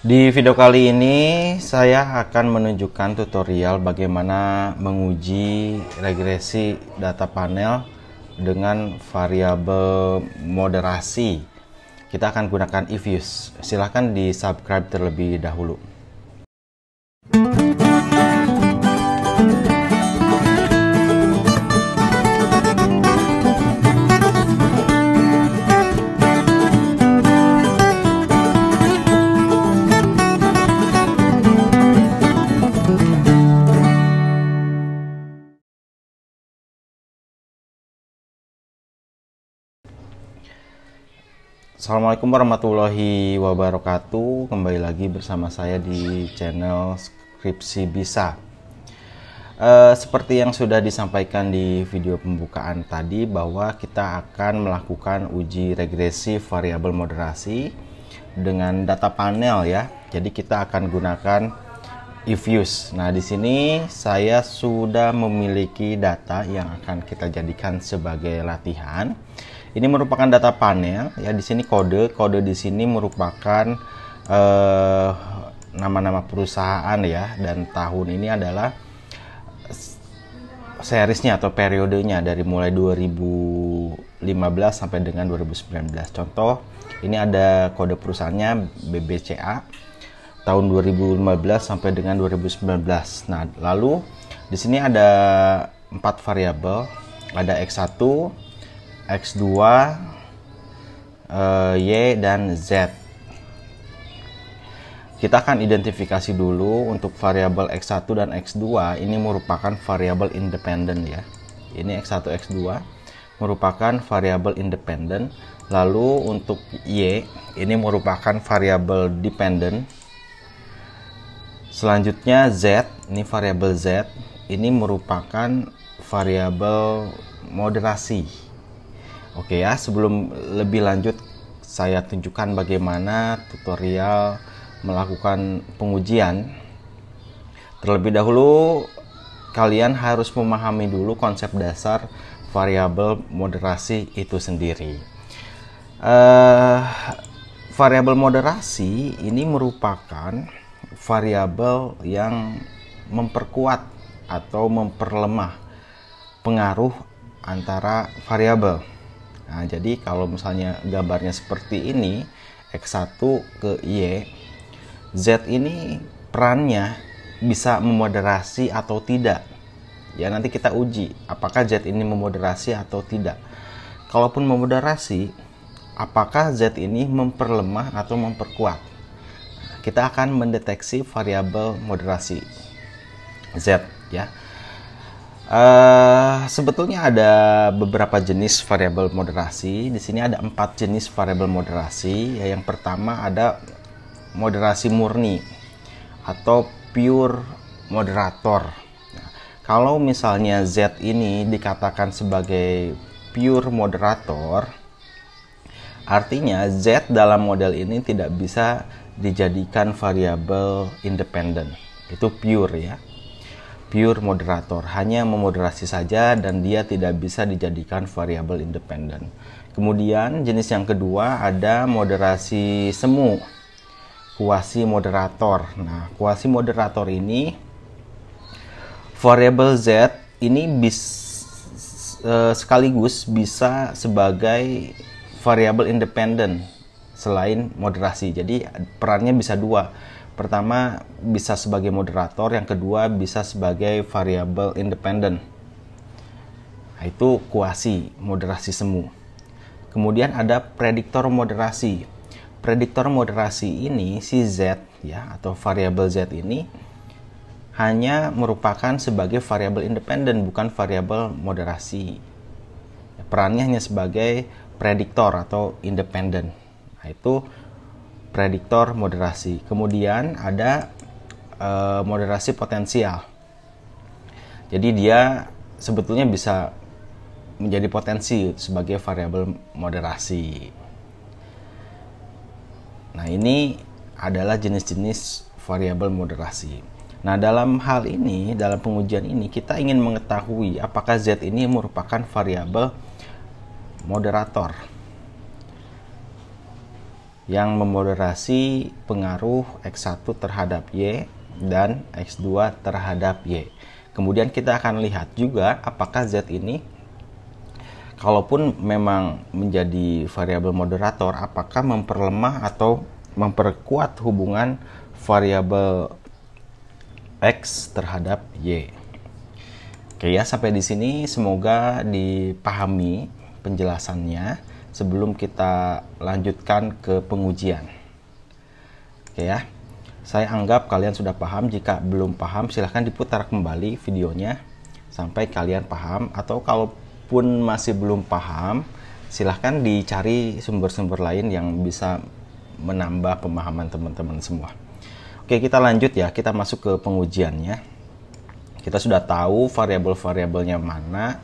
Di video kali ini saya akan menunjukkan tutorial bagaimana menguji regresi data panel dengan variabel moderasi. Kita akan gunakan if Silahkan di subscribe terlebih dahulu. Assalamualaikum warahmatullahi wabarakatuh. Kembali lagi bersama saya di channel Skripsi Bisa. E, seperti yang sudah disampaikan di video pembukaan tadi bahwa kita akan melakukan uji regresi variabel moderasi dengan data panel ya. Jadi kita akan gunakan ifuse. Nah, di sini saya sudah memiliki data yang akan kita jadikan sebagai latihan ini merupakan data panel ya. Di sini kode, kode di sini merupakan eh, nama-nama eh, perusahaan ya dan tahun ini adalah seriesnya atau periodenya dari mulai 2015 sampai dengan 2019. Contoh, ini ada kode perusahaannya BBCA tahun 2015 sampai dengan 2019. Nah, lalu di sini ada empat variabel, ada X1, X2, eh, Y, dan Z. Kita akan identifikasi dulu untuk variabel X1 dan X2 ini merupakan variabel independen ya. Ini X1, X2 merupakan variabel independen. Lalu untuk Y ini merupakan variabel dependen. Selanjutnya Z, ini variabel Z ini merupakan variabel moderasi Oke ya, sebelum lebih lanjut saya tunjukkan bagaimana tutorial melakukan pengujian. Terlebih dahulu kalian harus memahami dulu konsep dasar variabel moderasi itu sendiri. Uh, variabel moderasi ini merupakan variabel yang memperkuat atau memperlemah pengaruh antara variabel. Nah, jadi kalau misalnya gambarnya seperti ini, X1 ke Y, Z ini perannya bisa memoderasi atau tidak. Ya, nanti kita uji apakah Z ini memoderasi atau tidak. Kalaupun memoderasi, apakah Z ini memperlemah atau memperkuat. Kita akan mendeteksi variabel moderasi Z ya. Eh, sebetulnya ada beberapa jenis variabel moderasi. Di sini ada empat jenis variabel moderasi. Ya, yang pertama ada moderasi murni atau pure moderator. Nah, kalau misalnya Z ini dikatakan sebagai pure moderator, artinya Z dalam model ini tidak bisa dijadikan variabel independen. Itu pure ya pure moderator, hanya memoderasi saja dan dia tidak bisa dijadikan variabel independen. Kemudian jenis yang kedua ada moderasi semu, kuasi moderator. Nah, kuasi moderator ini variabel z ini bis eh, sekaligus bisa sebagai variabel independen selain moderasi. Jadi perannya bisa dua Pertama bisa sebagai moderator, yang kedua bisa sebagai variable independen. Nah, itu kuasi, moderasi semu. Kemudian ada prediktor moderasi. Prediktor moderasi ini si Z ya atau variabel Z ini hanya merupakan sebagai variabel independen bukan variabel moderasi. Perannya hanya sebagai prediktor atau independen. Nah, itu prediktor moderasi. Kemudian ada e, moderasi potensial. Jadi dia sebetulnya bisa menjadi potensi sebagai variabel moderasi. Nah, ini adalah jenis-jenis variabel moderasi. Nah, dalam hal ini, dalam pengujian ini kita ingin mengetahui apakah Z ini merupakan variabel moderator yang memoderasi pengaruh X1 terhadap Y dan X2 terhadap Y. Kemudian kita akan lihat juga apakah Z ini kalaupun memang menjadi variabel moderator apakah memperlemah atau memperkuat hubungan variabel X terhadap Y. Oke ya, sampai di sini semoga dipahami penjelasannya sebelum kita lanjutkan ke pengujian. Oke ya. Saya anggap kalian sudah paham. Jika belum paham, silahkan diputar kembali videonya sampai kalian paham. Atau kalaupun masih belum paham, silahkan dicari sumber-sumber lain yang bisa menambah pemahaman teman-teman semua. Oke, kita lanjut ya. Kita masuk ke pengujiannya. Kita sudah tahu variabel-variabelnya mana,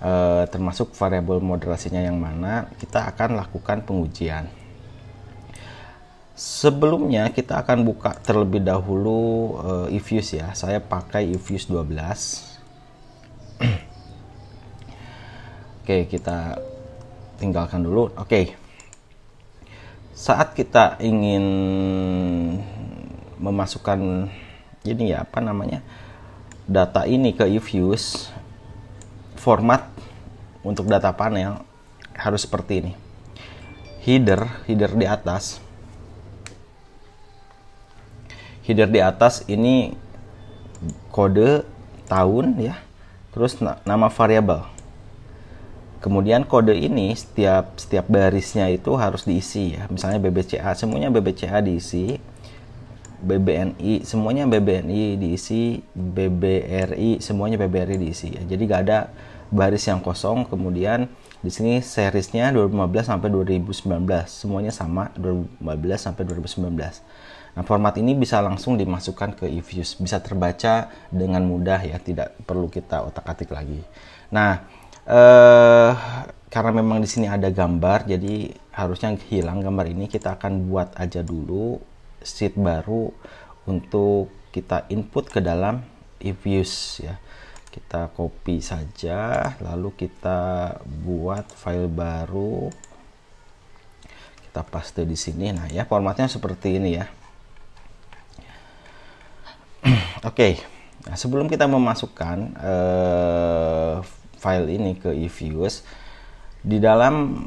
eh, termasuk variabel moderasinya yang mana, kita akan lakukan pengujian. Sebelumnya kita akan buka terlebih dahulu eh, ya. Saya pakai Evfuse 12. Oke, kita tinggalkan dulu. Oke. Saat kita ingin memasukkan ini ya apa namanya? data ini ke Evfuse format untuk data panel harus seperti ini. Header, header di atas. Header di atas ini kode tahun ya. Terus nama variabel. Kemudian kode ini setiap setiap barisnya itu harus diisi ya. Misalnya BBCA, semuanya BBCA diisi BBNI semuanya BBNI diisi BBRI semuanya BBRI diisi ya. jadi gak ada baris yang kosong kemudian di sini seriesnya 2015 sampai 2019 semuanya sama 2015 sampai 2019 nah format ini bisa langsung dimasukkan ke eViews bisa terbaca dengan mudah ya tidak perlu kita otak-atik lagi nah eh, karena memang di sini ada gambar jadi harusnya hilang gambar ini kita akan buat aja dulu sheet baru untuk kita input ke dalam eViews ya kita copy saja lalu kita buat file baru kita paste di sini nah ya formatnya seperti ini ya oke okay. nah, sebelum kita memasukkan eh, file ini ke eViews di dalam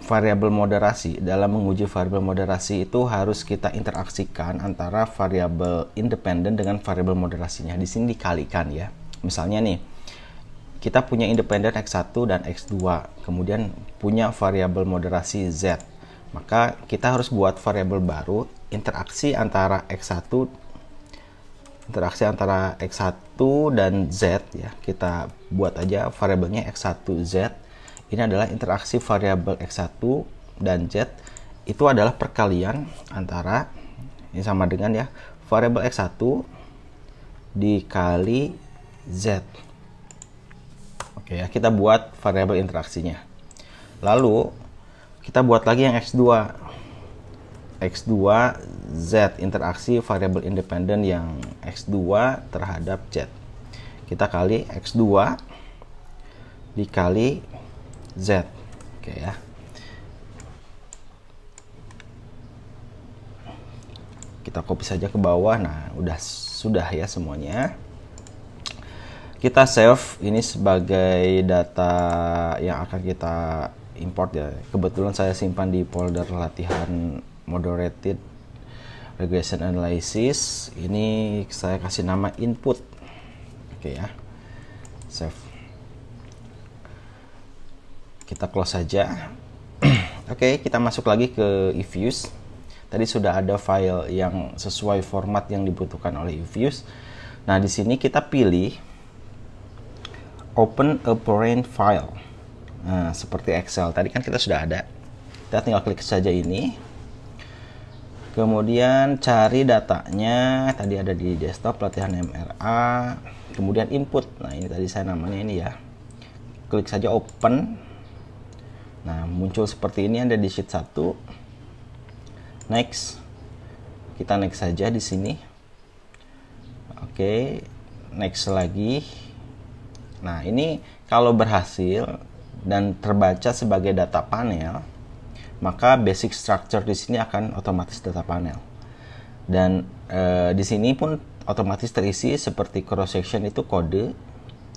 variabel moderasi dalam menguji variabel moderasi itu harus kita interaksikan antara variabel independen dengan variabel moderasinya. Di sini dikalikan ya. Misalnya nih, kita punya independen x1 dan x2, kemudian punya variabel moderasi z. Maka kita harus buat variabel baru interaksi antara x1 interaksi antara x1 dan z ya. Kita buat aja variabelnya x1 z ini adalah interaksi variabel X1 dan Z itu adalah perkalian antara ini sama dengan ya variabel X1 dikali Z. Oke ya, kita buat variabel interaksinya. Lalu kita buat lagi yang X2. X2 Z interaksi variabel independen yang X2 terhadap Z. Kita kali X2 dikali Z. Oke ya. Kita copy saja ke bawah. Nah, udah sudah ya semuanya. Kita save ini sebagai data yang akan kita import ya. Kebetulan saya simpan di folder latihan moderated regression analysis. Ini saya kasih nama input. Oke ya. Save kita close saja oke okay, kita masuk lagi ke eFuse tadi sudah ada file yang sesuai format yang dibutuhkan oleh eFuse nah di sini kita pilih open a parent file nah, seperti Excel tadi kan kita sudah ada kita tinggal klik saja ini kemudian cari datanya tadi ada di desktop Latihan MRA kemudian input nah ini tadi saya namanya ini ya klik saja open Nah, muncul seperti ini ada di sheet 1. Next. Kita next saja di sini. Oke, okay, next lagi. Nah, ini kalau berhasil dan terbaca sebagai data panel, maka basic structure di sini akan otomatis data panel. Dan e, di sini pun otomatis terisi seperti cross section itu kode,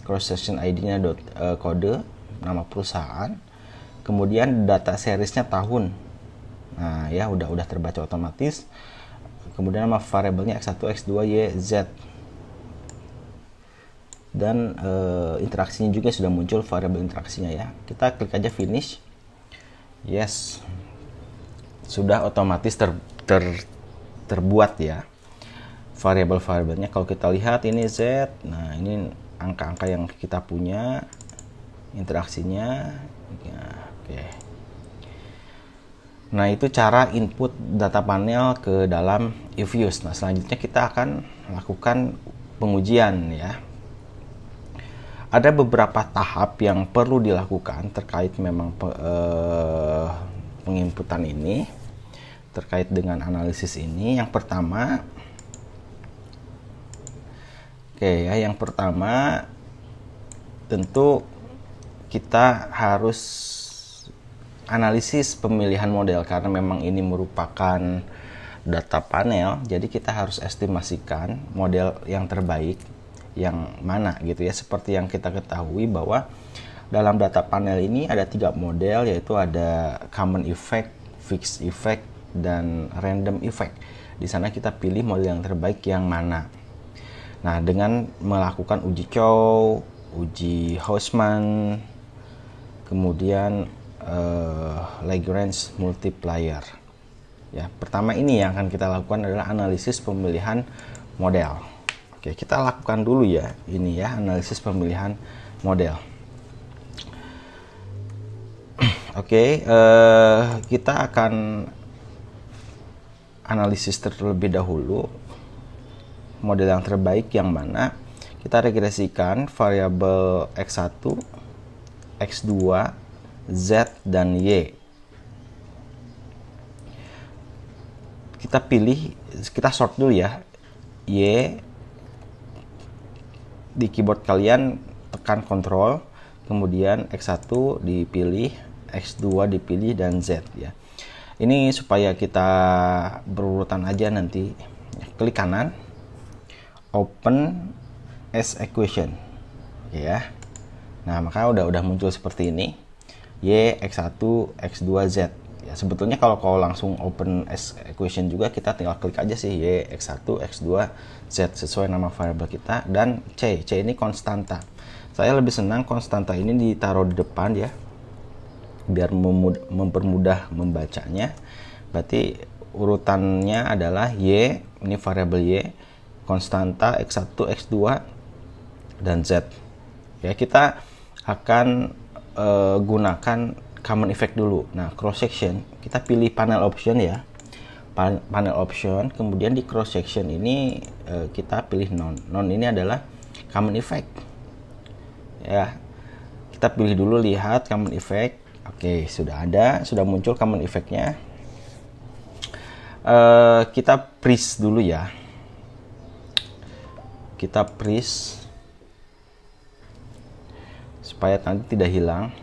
cross section ID-nya e, eh, kode nama perusahaan kemudian data seriesnya tahun nah ya udah udah terbaca otomatis kemudian nama variabelnya x1 x2 y z dan e, interaksinya juga sudah muncul variabel interaksinya ya kita klik aja finish yes sudah otomatis ter, ter terbuat ya variabel-variabelnya kalau kita lihat ini z nah ini angka-angka yang kita punya interaksinya ya, Oke. Nah, itu cara input data panel ke dalam EViews. Nah, selanjutnya kita akan lakukan pengujian ya. Ada beberapa tahap yang perlu dilakukan terkait memang eh, penginputan ini terkait dengan analisis ini. Yang pertama Oke ya, yang pertama tentu kita harus analisis pemilihan model karena memang ini merupakan data panel jadi kita harus estimasikan model yang terbaik yang mana gitu ya seperti yang kita ketahui bahwa dalam data panel ini ada tiga model yaitu ada common effect, fixed effect, dan random effect. Di sana kita pilih model yang terbaik yang mana. Nah dengan melakukan uji Chow, uji Hausman, kemudian uh, eh, Lagrange multiplier. Ya, pertama ini yang akan kita lakukan adalah analisis pemilihan model. Oke, kita lakukan dulu ya ini ya analisis pemilihan model. Oke, uh, kita akan analisis terlebih dahulu model yang terbaik yang mana kita regresikan variabel x1, x2, Z dan Y. Kita pilih, kita sort dulu ya. Y di keyboard kalian tekan Ctrl, kemudian X1 dipilih, X2 dipilih dan Z ya. Ini supaya kita berurutan aja nanti. Klik kanan, open S equation ya. Nah, maka udah udah muncul seperti ini Y, X1, X2, Z. Ya, sebetulnya kalau kau langsung open as equation juga kita tinggal klik aja sih Y, X1, X2, Z sesuai nama variabel kita dan C. C ini konstanta. Saya lebih senang konstanta ini ditaruh di depan ya biar mempermudah membacanya. Berarti urutannya adalah Y, ini variabel Y, konstanta X1, X2, dan Z. Ya, kita akan uh, gunakan common effect dulu. Nah, cross section kita pilih panel option ya. Pan panel option, kemudian di cross section ini uh, kita pilih non. Non ini adalah common effect. Ya. Kita pilih dulu lihat common effect. Oke, sudah ada, sudah muncul common effectnya. Uh, kita freeze dulu ya. Kita freeze supaya nanti tidak hilang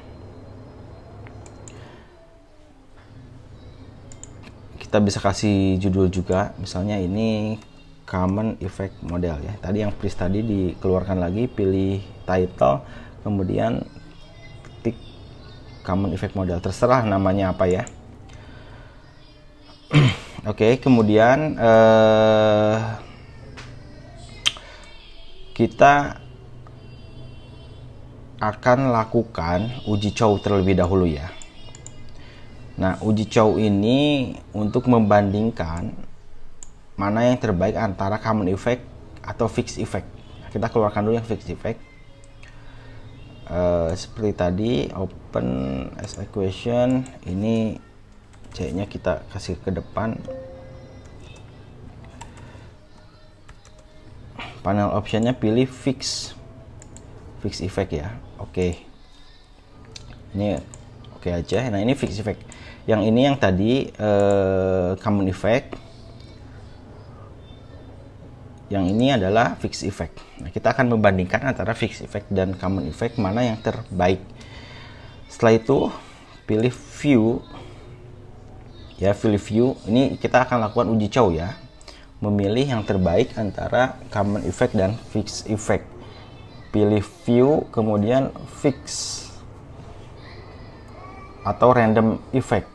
kita bisa kasih judul juga misalnya ini common effect model ya tadi yang free tadi dikeluarkan lagi pilih title kemudian ketik common effect model terserah namanya apa ya oke okay, kemudian uh, kita akan lakukan uji cow terlebih dahulu ya. Nah, uji cow ini untuk membandingkan mana yang terbaik antara common effect atau fixed effect. Kita keluarkan dulu yang fixed effect. Uh, seperti tadi open as equation ini C nya kita kasih ke depan panel optionnya pilih fix fix effect ya oke okay. ini oke okay aja nah ini fix effect yang ini yang tadi uh, common effect yang ini adalah fix effect nah, kita akan membandingkan antara fix effect dan common effect mana yang terbaik setelah itu pilih view ya pilih view ini kita akan lakukan uji cow ya memilih yang terbaik antara common effect dan fix effect pilih view kemudian fix atau random effect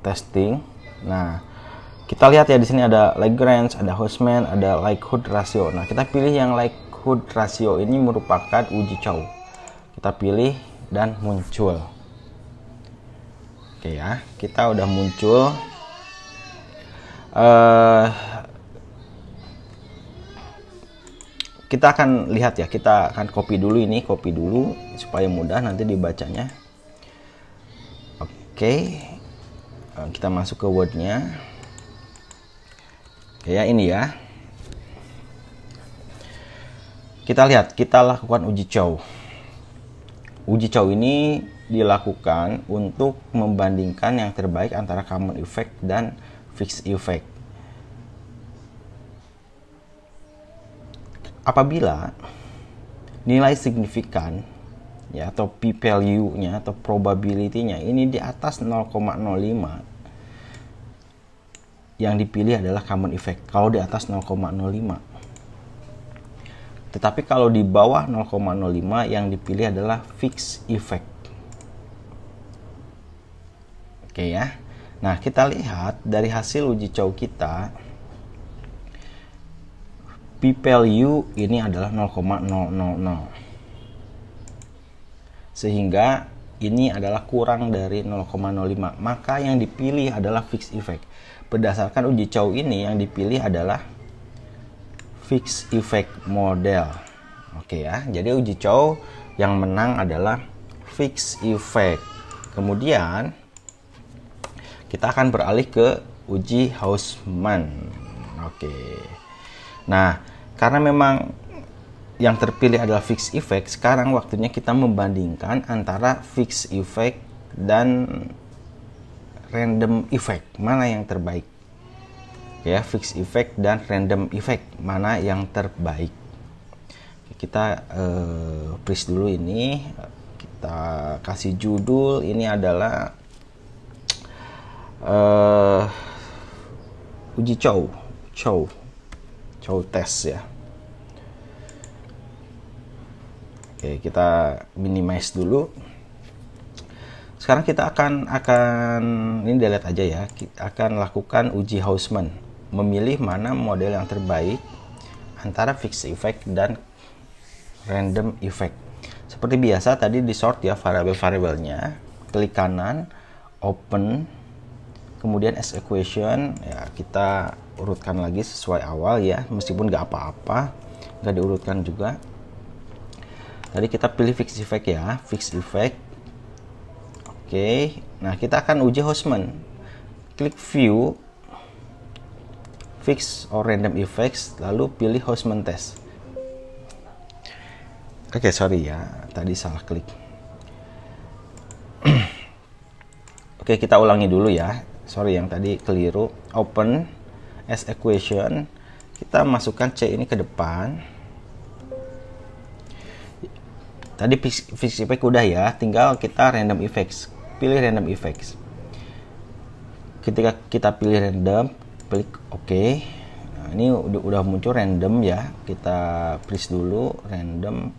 testing nah kita lihat ya di sini ada Lagrange ada Haussmann ada likelihood ratio nah kita pilih yang likelihood ratio ini merupakan uji cow kita pilih dan muncul oke ya kita udah muncul uh, kita akan lihat ya kita akan copy dulu ini copy dulu supaya mudah nanti dibacanya oke okay. Eh, kita masuk ke wordnya ya ini ya kita lihat kita lakukan uji cow uji cow ini dilakukan untuk membandingkan yang terbaik antara common effect dan fixed effect apabila nilai signifikan ya atau p value-nya atau probability-nya ini di atas 0,05 yang dipilih adalah common effect kalau di atas 0,05 tetapi kalau di bawah 0,05 yang dipilih adalah fixed effect oke ya nah kita lihat dari hasil uji cow kita p value ini adalah 0,000 sehingga ini adalah kurang dari 0,05 maka yang dipilih adalah fixed effect berdasarkan uji Chow ini yang dipilih adalah fixed effect model oke ya jadi uji Chow yang menang adalah fixed effect kemudian kita akan beralih ke uji Hausman oke Nah, karena memang yang terpilih adalah fixed effect, sekarang waktunya kita membandingkan antara fixed effect dan random effect, mana yang terbaik. Ya, fixed effect dan random effect, mana yang terbaik. Kita eh, freeze dulu ini, kita kasih judul ini adalah eh, uji chow cow Cow test ya. Oke, kita minimize dulu. Sekarang kita akan akan ini delete aja ya. Kita akan lakukan uji Hausman, memilih mana model yang terbaik antara fixed effect dan random effect. Seperti biasa tadi di sort ya variable variabelnya Klik kanan, open, kemudian as equation ya kita urutkan lagi sesuai awal ya meskipun nggak apa-apa nggak diurutkan juga tadi kita pilih fix effect ya fix effect oke okay. nah kita akan uji hostman klik view fix or random effects lalu pilih hostman test oke okay, sorry ya tadi salah klik oke okay, kita ulangi dulu ya sorry yang tadi keliru open as equation kita masukkan C ini ke depan tadi visi effect udah ya tinggal kita random effects pilih random effects ketika kita pilih random klik ok nah, ini udah muncul random ya kita please dulu random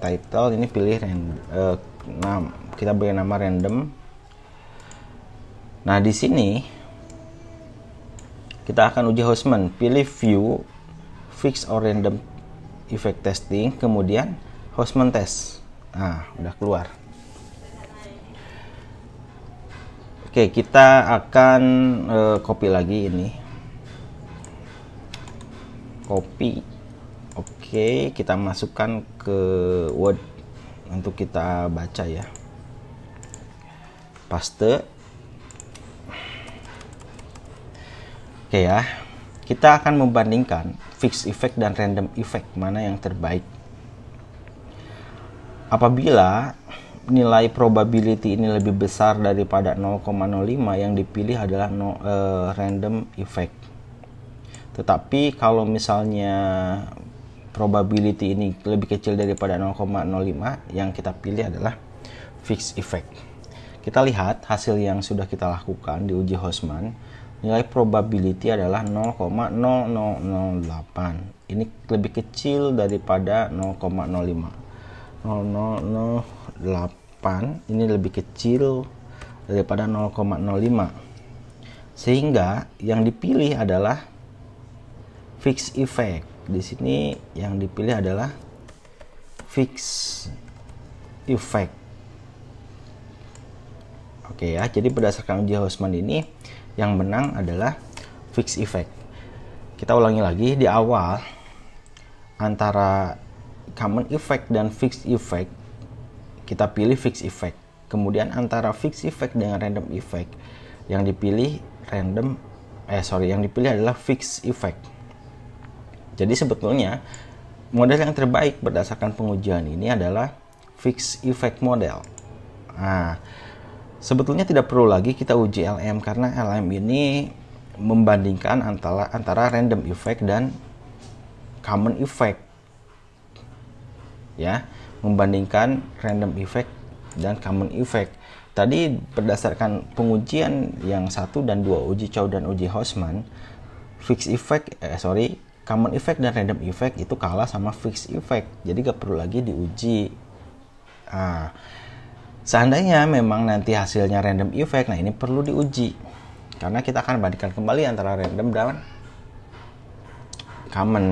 title ini pilih random uh, eh, nah, kita beri nama random nah di sini kita akan uji Hausman pilih view fix or random effect testing kemudian Hausman test nah udah keluar Oke, kita akan uh, copy lagi ini. Copy. Oke, kita masukkan ke Word untuk kita baca ya. Paste. Oke ya, kita akan membandingkan fixed effect dan random effect mana yang terbaik. Apabila nilai probability ini lebih besar daripada 0,05 yang dipilih adalah no, uh, random effect. Tetapi kalau misalnya probability ini lebih kecil daripada 0,05 yang kita pilih adalah fixed effect. Kita lihat hasil yang sudah kita lakukan di uji Hosman nilai probability adalah 0,0008 ini lebih kecil daripada 0,05 0008 ini lebih kecil daripada 0,05 sehingga yang dipilih adalah fixed effect di sini yang dipilih adalah fixed effect oke ya jadi berdasarkan uji Hausman ini yang menang adalah fixed effect. Kita ulangi lagi di awal antara common effect dan fixed effect kita pilih fixed effect. Kemudian antara fixed effect dengan random effect yang dipilih random eh sorry yang dipilih adalah fixed effect. Jadi sebetulnya model yang terbaik berdasarkan pengujian ini adalah fixed effect model. Nah, sebetulnya tidak perlu lagi kita uji LM karena LM ini membandingkan antara antara random effect dan common effect ya membandingkan random effect dan common effect tadi berdasarkan pengujian yang satu dan dua uji Chow dan uji Hausman fixed effect eh, sorry common effect dan random effect itu kalah sama fixed effect jadi gak perlu lagi diuji ah Seandainya memang nanti hasilnya random effect, nah ini perlu diuji. Karena kita akan bandingkan kembali antara random dan common.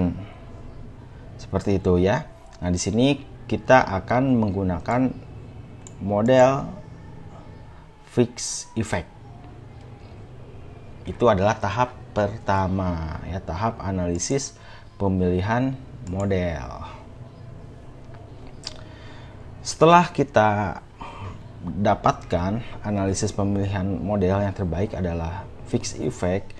Seperti itu ya. Nah, di sini kita akan menggunakan model fix effect. Itu adalah tahap pertama ya, tahap analisis pemilihan model. Setelah kita dapatkan analisis pemilihan model yang terbaik adalah fixed effect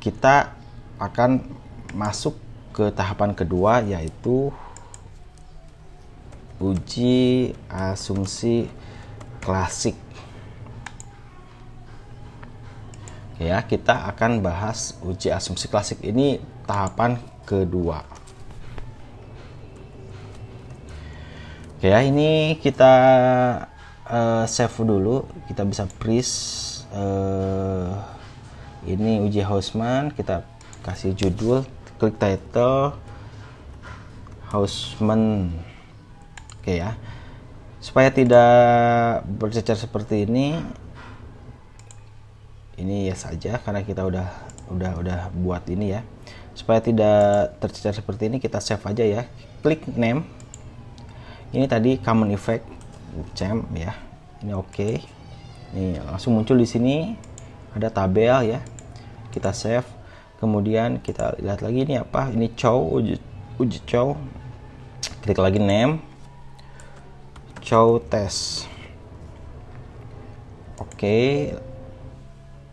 kita akan masuk ke tahapan kedua yaitu uji asumsi klasik ya kita akan bahas uji asumsi klasik ini tahapan kedua ya ini kita uh, save dulu kita bisa freeze uh, ini uji Hausman kita kasih judul klik title Hausman oke okay, ya supaya tidak bercecer seperti ini ini ya saja karena kita udah udah udah buat ini ya supaya tidak tercecer seperti ini kita save aja ya klik name ini tadi common effect Champ ya ini oke okay. nih langsung muncul di sini ada tabel ya kita save kemudian kita lihat lagi ini apa ini chow uji, uji chow klik lagi name chow test oke okay.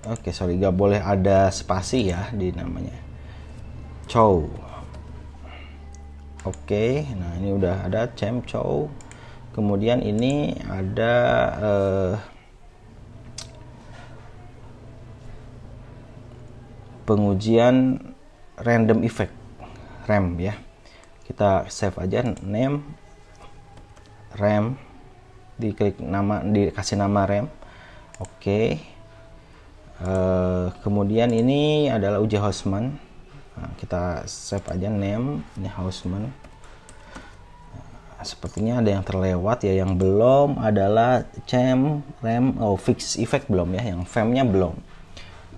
oke okay, sorry nggak boleh ada spasi ya di namanya chow oke okay. nah ini udah ada champ chow kemudian ini ada eh, pengujian random effect rem ya kita save aja name rem diklik nama dikasih nama rem oke okay. uh, eh, kemudian ini adalah uji Hausman nah, kita save aja name ini Hausman sepertinya ada yang terlewat ya yang belum adalah cem rem oh fix effect belum ya yang femnya belum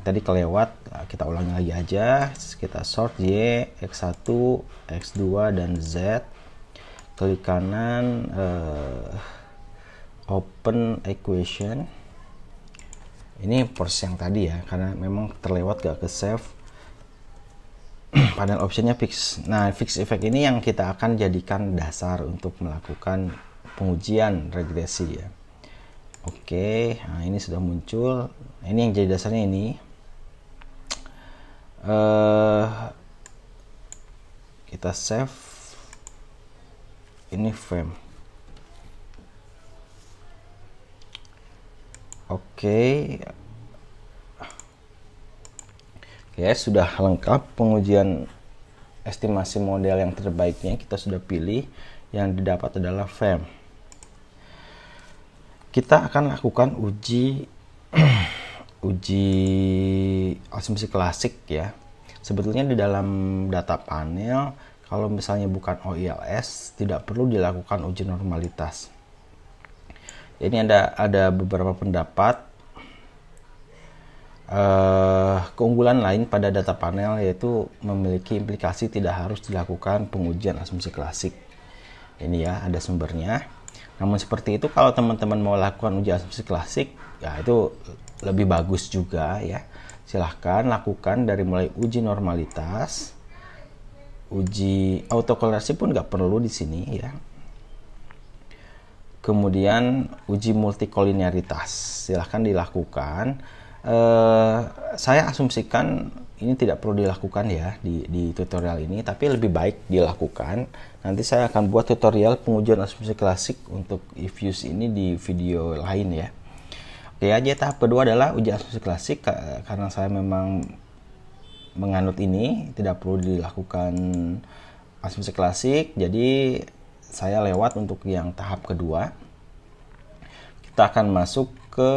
tadi kelewat ah, kita ulangi lagi aja kita sort y x1 x2 dan z klik kanan uh, open equation ini pers yang tadi ya karena memang terlewat gak ke save panel optionnya fix. Nah, fix effect ini yang kita akan jadikan dasar untuk melakukan pengujian regresi ya. Oke, nah ini sudah muncul. Nah, ini yang jadi dasarnya ini. Uh, kita save. Ini frame. Oke, Oke, ya, sudah lengkap pengujian estimasi model yang terbaiknya. Kita sudah pilih yang didapat adalah FEM. Kita akan lakukan uji uji asumsi klasik ya. Sebetulnya di dalam data panel kalau misalnya bukan OILS tidak perlu dilakukan uji normalitas. Ini ada ada beberapa pendapat Uh, keunggulan lain pada data panel yaitu memiliki implikasi tidak harus dilakukan pengujian asumsi klasik. Ini ya, ada sumbernya. Namun seperti itu kalau teman-teman mau lakukan uji asumsi klasik, ya itu lebih bagus juga ya. Silahkan lakukan dari mulai uji normalitas, uji autokorelasi pun nggak perlu di sini ya. Kemudian uji multikolinearitas, silahkan dilakukan eh, saya asumsikan ini tidak perlu dilakukan ya di, di tutorial ini, tapi lebih baik dilakukan. Nanti saya akan buat tutorial pengujian asumsi klasik untuk if ini di video lain ya. Oke aja tahap kedua adalah uji asumsi klasik karena saya memang menganut ini tidak perlu dilakukan asumsi klasik. Jadi saya lewat untuk yang tahap kedua. Kita akan masuk ke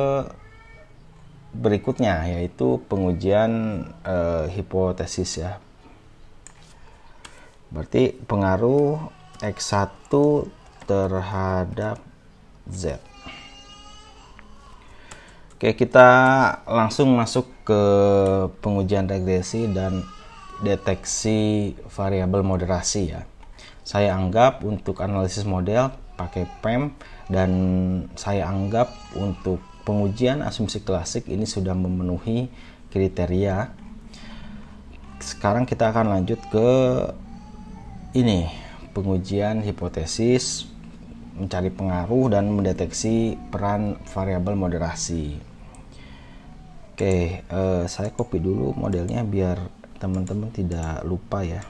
berikutnya yaitu pengujian e, hipotesis ya. Berarti pengaruh X1 terhadap Z. Oke, kita langsung masuk ke pengujian regresi dan deteksi variabel moderasi ya. Saya anggap untuk analisis model pakai PEM dan saya anggap untuk pengujian asumsi klasik ini sudah memenuhi kriteria. Sekarang kita akan lanjut ke ini, pengujian hipotesis, mencari pengaruh dan mendeteksi peran variabel moderasi. Oke, eh, saya copy dulu modelnya biar teman-teman tidak lupa ya.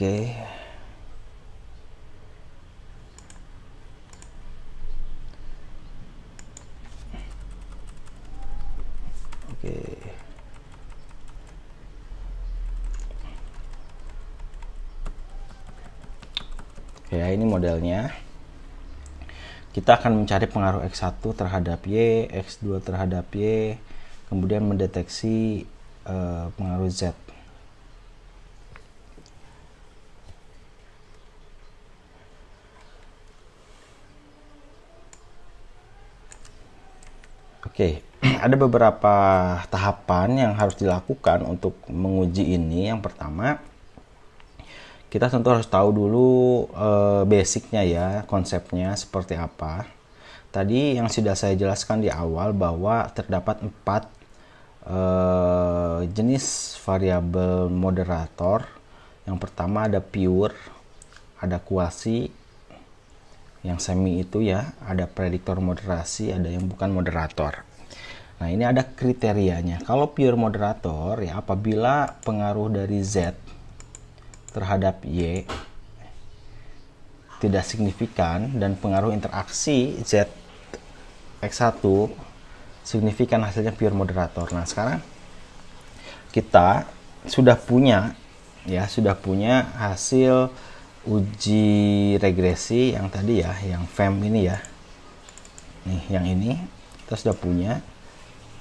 Oke. Oke. Oke, ya, ini modelnya. Kita akan mencari pengaruh X1 terhadap Y, X2 terhadap Y, kemudian mendeteksi uh, pengaruh Z. Oke, okay. ada beberapa tahapan yang harus dilakukan untuk menguji ini. Yang pertama, kita tentu harus tahu dulu e, basicnya ya, konsepnya seperti apa. Tadi yang sudah saya jelaskan di awal bahwa terdapat empat e, jenis variabel moderator. Yang pertama ada pure, ada quasi, yang semi itu ya, ada prediktor moderasi, ada yang bukan moderator. Nah, ini ada kriterianya. Kalau pure moderator ya apabila pengaruh dari Z terhadap Y tidak signifikan dan pengaruh interaksi Z X1 signifikan hasilnya pure moderator. Nah, sekarang kita sudah punya ya, sudah punya hasil uji regresi yang tadi ya, yang FEM ini ya. Nih, yang ini kita sudah punya.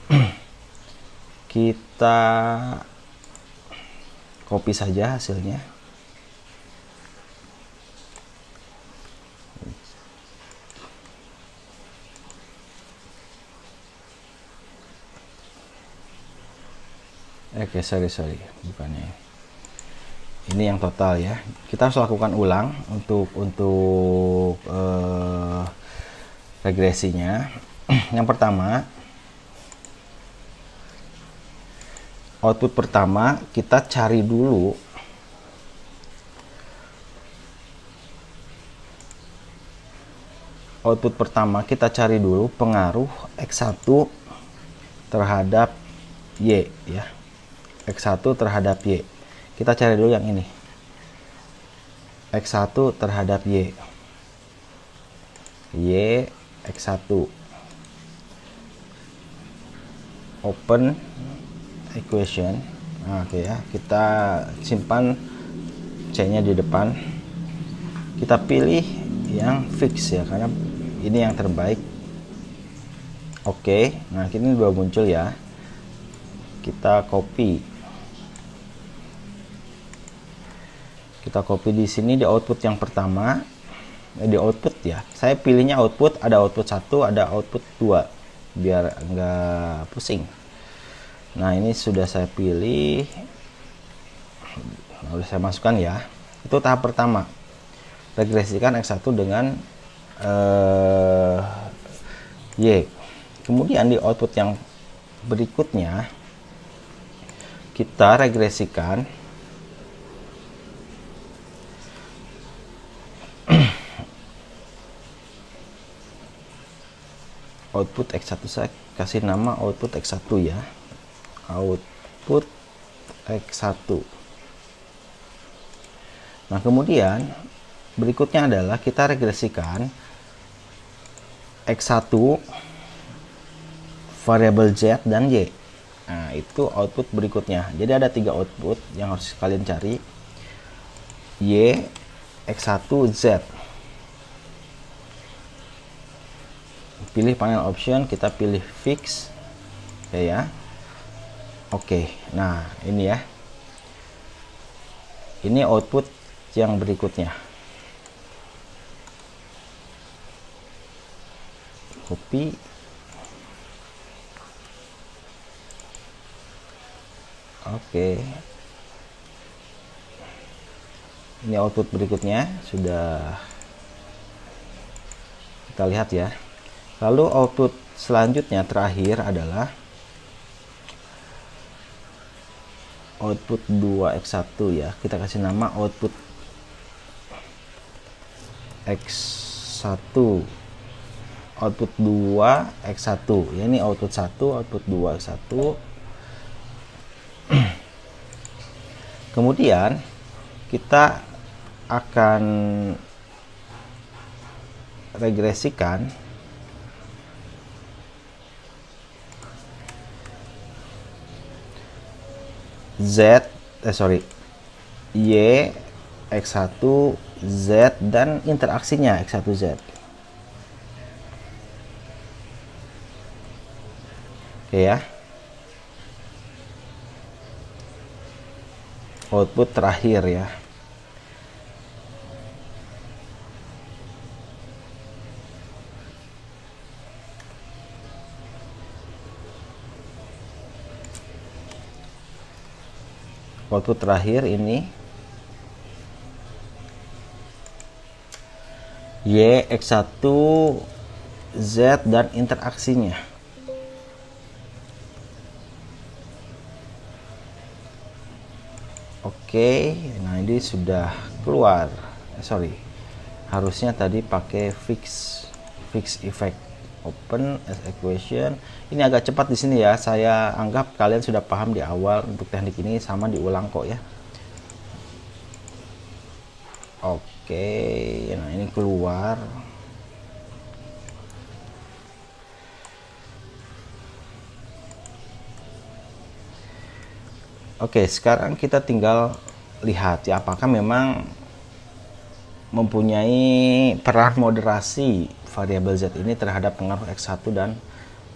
kita copy saja hasilnya oke okay, sorry sorry bukannya ini yang total ya kita harus lakukan ulang untuk untuk uh, regresinya yang pertama output pertama kita cari dulu output pertama kita cari dulu pengaruh X1 terhadap Y ya X1 terhadap Y kita cari dulu yang ini X1 terhadap Y Y X1 open equation nah, oke okay ya kita simpan C nya di depan kita pilih yang fix ya karena ini yang terbaik oke okay. nah ini sudah muncul ya kita copy kita copy di sini di output yang pertama eh, di output ya saya pilihnya output ada output satu ada output dua biar enggak pusing nah ini sudah saya pilih lalu saya masukkan ya itu tahap pertama regresikan X1 dengan uh, Y kemudian di output yang berikutnya kita regresikan output X1 saya kasih nama output X1 ya output X1 nah kemudian berikutnya adalah kita regresikan X1 variable Z dan Y nah itu output berikutnya jadi ada tiga output yang harus kalian cari Y X1 Z pilih panel option kita pilih fix ya ya Oke, nah ini ya. Ini output yang berikutnya. Copy. Oke. Ini output berikutnya sudah kita lihat ya. Lalu output selanjutnya terakhir adalah output 2x1 ya kita kasih nama output x1 output 2 x1 ya ini output 1 output 2 x1 kemudian kita akan regresikan Z eh sorry Y X1 Z dan interaksinya X1 Z oke ya output terakhir ya waktu terakhir ini Y, X1, Z dan interaksinya Oke, nah ini sudah keluar eh, sorry harusnya tadi pakai fix fix effect open as equation ini agak cepat di sini ya saya anggap kalian sudah paham di awal untuk teknik ini sama diulang kok ya oke nah ini keluar Oke, sekarang kita tinggal lihat ya apakah memang mempunyai peran moderasi variabel Z ini terhadap pengaruh X1 dan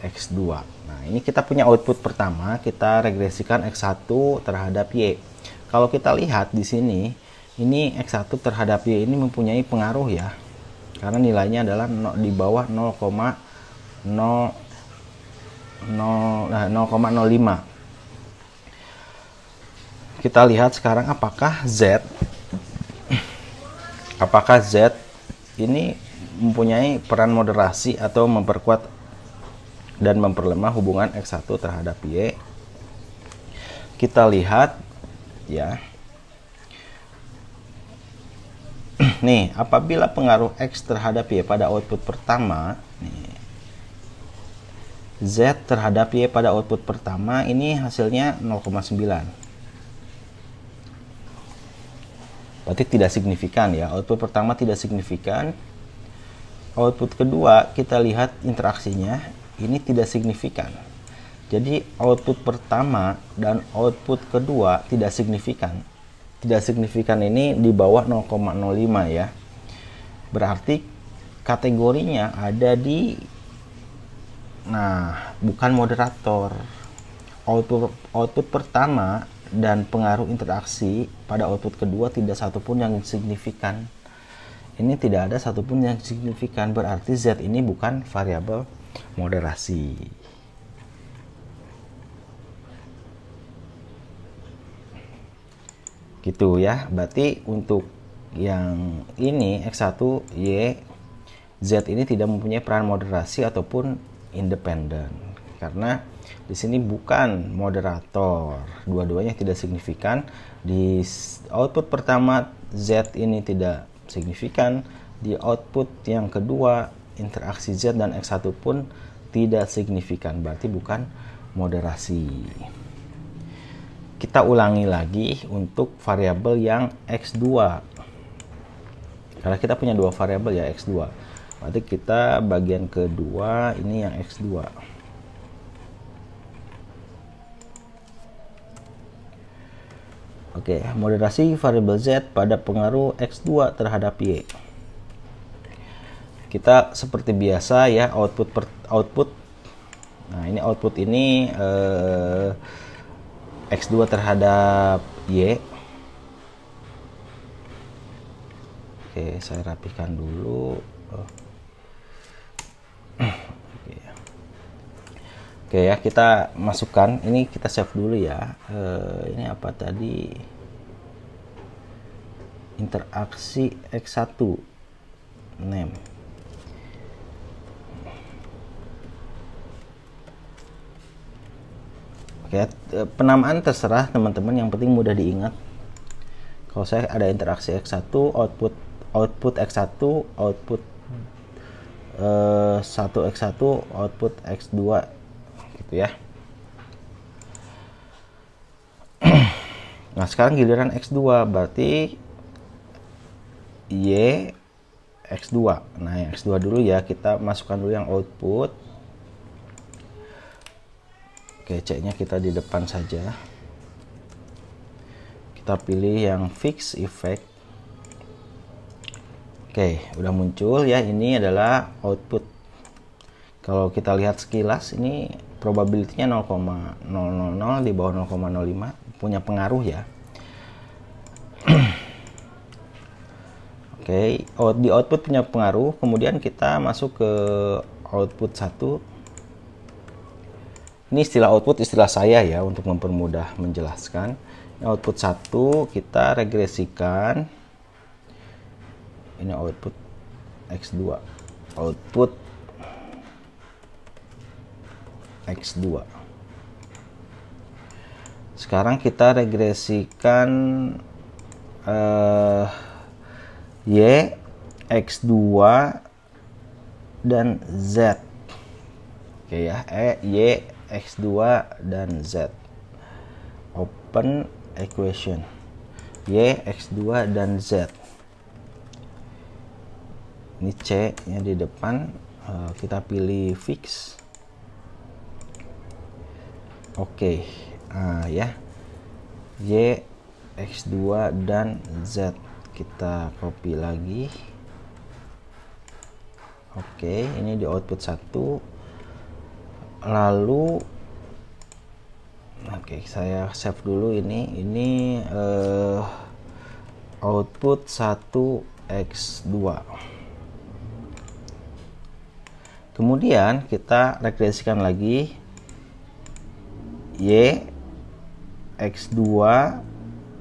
X2. Nah, ini kita punya output pertama, kita regresikan X1 terhadap Y. Kalau kita lihat di sini, ini X1 terhadap Y ini mempunyai pengaruh ya. Karena nilainya adalah di bawah 0,0 0,05. Eh, kita lihat sekarang apakah Z apakah Z ini mempunyai peran moderasi atau memperkuat dan memperlemah hubungan X1 terhadap Y. Kita lihat ya. Nih, apabila pengaruh X terhadap Y pada output pertama, nih, Z terhadap Y pada output pertama ini hasilnya 0,9 berarti tidak signifikan ya output pertama tidak signifikan output kedua kita lihat interaksinya ini tidak signifikan jadi output pertama dan output kedua tidak signifikan tidak signifikan ini di bawah 0,05 ya berarti kategorinya ada di nah bukan moderator output output pertama dan pengaruh interaksi pada output kedua tidak satupun yang signifikan. Ini tidak ada satupun yang signifikan, berarti Z ini bukan variabel moderasi. Gitu ya, berarti untuk yang ini X1, Y, Z ini tidak mempunyai peran moderasi ataupun independen. Karena di sini bukan moderator. Dua-duanya tidak signifikan. Di output pertama Z ini tidak signifikan. Di output yang kedua interaksi Z dan X1 pun tidak signifikan. Berarti bukan moderasi. Kita ulangi lagi untuk variabel yang X2. Karena kita punya dua variabel ya X2. Berarti kita bagian kedua ini yang X2. Oke, moderasi variabel Z pada pengaruh X2 terhadap Y. Kita seperti biasa ya output per, output. Nah, ini output ini eh, X2 terhadap Y. Oke, saya rapikan dulu. Okay. Oke ya, kita masukkan. Ini kita save dulu ya. Uh, ini apa tadi? Interaksi X1 name. Oke, eh, penamaan terserah teman-teman. Yang penting mudah diingat. Kalau saya ada interaksi X1, output output X1, output uh, 1 X1, output X2 gitu ya nah sekarang giliran X2 berarti Y X2 nah X2 dulu ya kita masukkan dulu yang output oke ceknya kita di depan saja kita pilih yang fix effect Oke, udah muncul ya. Ini adalah output. Kalau kita lihat sekilas, ini Probabilitasnya 0,000 di bawah 0,05 punya pengaruh ya. Oke, okay, di output punya pengaruh. Kemudian kita masuk ke output 1. Ini istilah output istilah saya ya untuk mempermudah menjelaskan. output 1 kita regresikan. Ini output X2. Output X2 sekarang kita regresikan eh, Y X2 dan Z oke ya E Y X2 dan Z open equation Y X2 dan Z ini C nya di depan eh, kita pilih fix oke okay. uh, ya y x2 dan z kita copy lagi oke okay, ini di output 1 lalu oke okay, saya save dulu ini ini uh, output 1 x2 kemudian kita regresikan lagi Y, X2,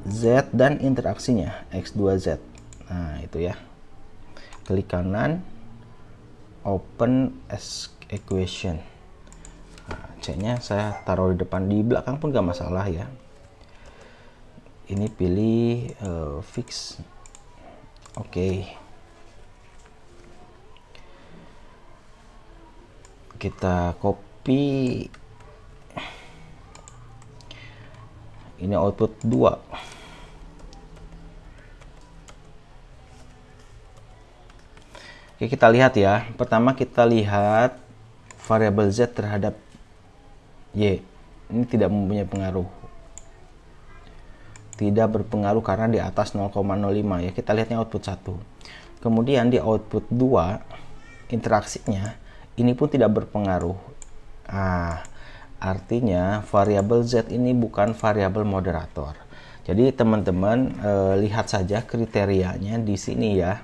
Z, dan interaksinya X2Z. Nah, itu ya. Klik kanan, open as equation. Nah, C-nya saya taruh di depan, di belakang pun gak masalah ya. Ini pilih uh, fix. Oke. Okay. Kita copy ini output 2 Oke, kita lihat ya. Pertama kita lihat variabel Z terhadap Y. Ini tidak mempunyai pengaruh. Tidak berpengaruh karena di atas 0,05 ya. Kita lihatnya output 1. Kemudian di output 2 interaksinya ini pun tidak berpengaruh. Ah, Artinya variabel z ini bukan variabel moderator. Jadi teman-teman e, lihat saja kriterianya di sini ya.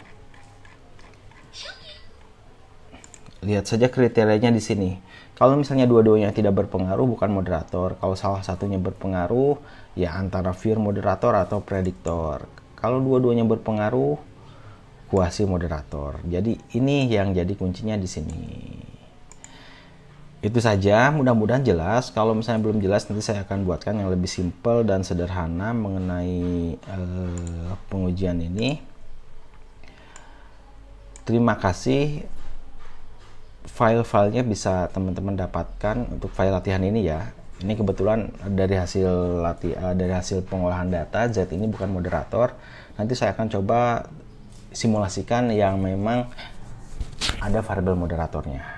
Lihat saja kriterianya di sini. Kalau misalnya dua-duanya tidak berpengaruh bukan moderator. Kalau salah satunya berpengaruh ya antara fear moderator atau prediktor. Kalau dua-duanya berpengaruh kuasi moderator. Jadi ini yang jadi kuncinya di sini itu saja mudah-mudahan jelas kalau misalnya belum jelas nanti saya akan buatkan yang lebih simple dan sederhana mengenai uh, pengujian ini terima kasih file-filenya bisa teman-teman dapatkan untuk file latihan ini ya ini kebetulan dari hasil lati eh, dari hasil pengolahan data Z ini bukan moderator nanti saya akan coba simulasikan yang memang ada variabel moderatornya